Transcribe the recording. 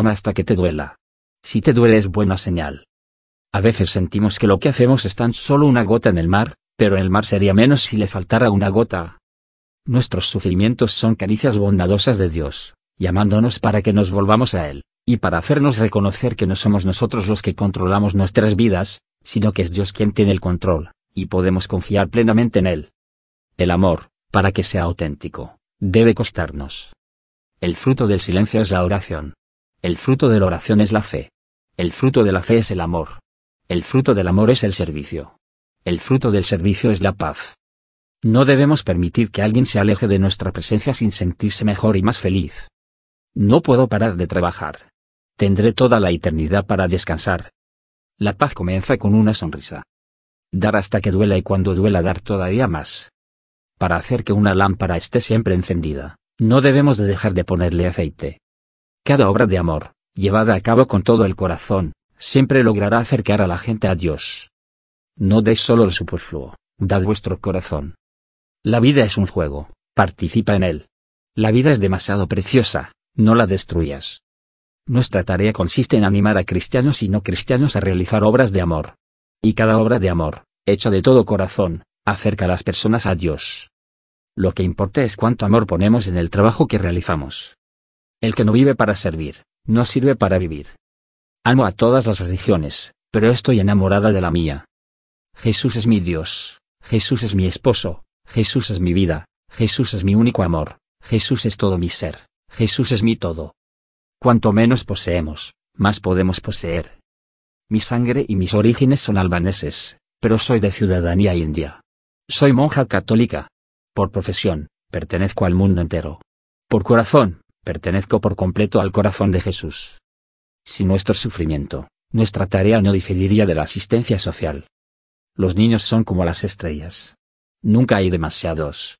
Ama hasta que te duela. Si te duele es buena señal. A veces sentimos que lo que hacemos es tan solo una gota en el mar, pero el mar sería menos si le faltara una gota. Nuestros sufrimientos son caricias bondadosas de Dios, llamándonos para que nos volvamos a Él, y para hacernos reconocer que no somos nosotros los que controlamos nuestras vidas, sino que es Dios quien tiene el control, y podemos confiar plenamente en Él. El amor, para que sea auténtico, debe costarnos. El fruto del silencio es la oración. El fruto de la oración es la fe. El fruto de la fe es el amor. El fruto del amor es el servicio. El fruto del servicio es la paz. No debemos permitir que alguien se aleje de nuestra presencia sin sentirse mejor y más feliz. No puedo parar de trabajar. Tendré toda la eternidad para descansar. La paz comienza con una sonrisa. Dar hasta que duela y cuando duela dar todavía más. Para hacer que una lámpara esté siempre encendida, no debemos de dejar de ponerle aceite. Cada obra de amor, llevada a cabo con todo el corazón, siempre logrará acercar a la gente a Dios. No deis solo el superfluo, dad vuestro corazón. La vida es un juego, participa en él. La vida es demasiado preciosa, no la destruyas. Nuestra tarea consiste en animar a cristianos y no cristianos a realizar obras de amor. Y cada obra de amor, hecha de todo corazón, acerca a las personas a Dios. Lo que importa es cuánto amor ponemos en el trabajo que realizamos. El que no vive para servir, no sirve para vivir. Amo a todas las religiones, pero estoy enamorada de la mía. Jesús es mi Dios, Jesús es mi esposo, Jesús es mi vida, Jesús es mi único amor, Jesús es todo mi ser, Jesús es mi todo. Cuanto menos poseemos, más podemos poseer. Mi sangre y mis orígenes son albaneses, pero soy de ciudadanía india. Soy monja católica. Por profesión, pertenezco al mundo entero. Por corazón, Pertenezco por completo al corazón de Jesús. Si nuestro sufrimiento, nuestra tarea no diferiría de la asistencia social. Los niños son como las estrellas. Nunca hay demasiados.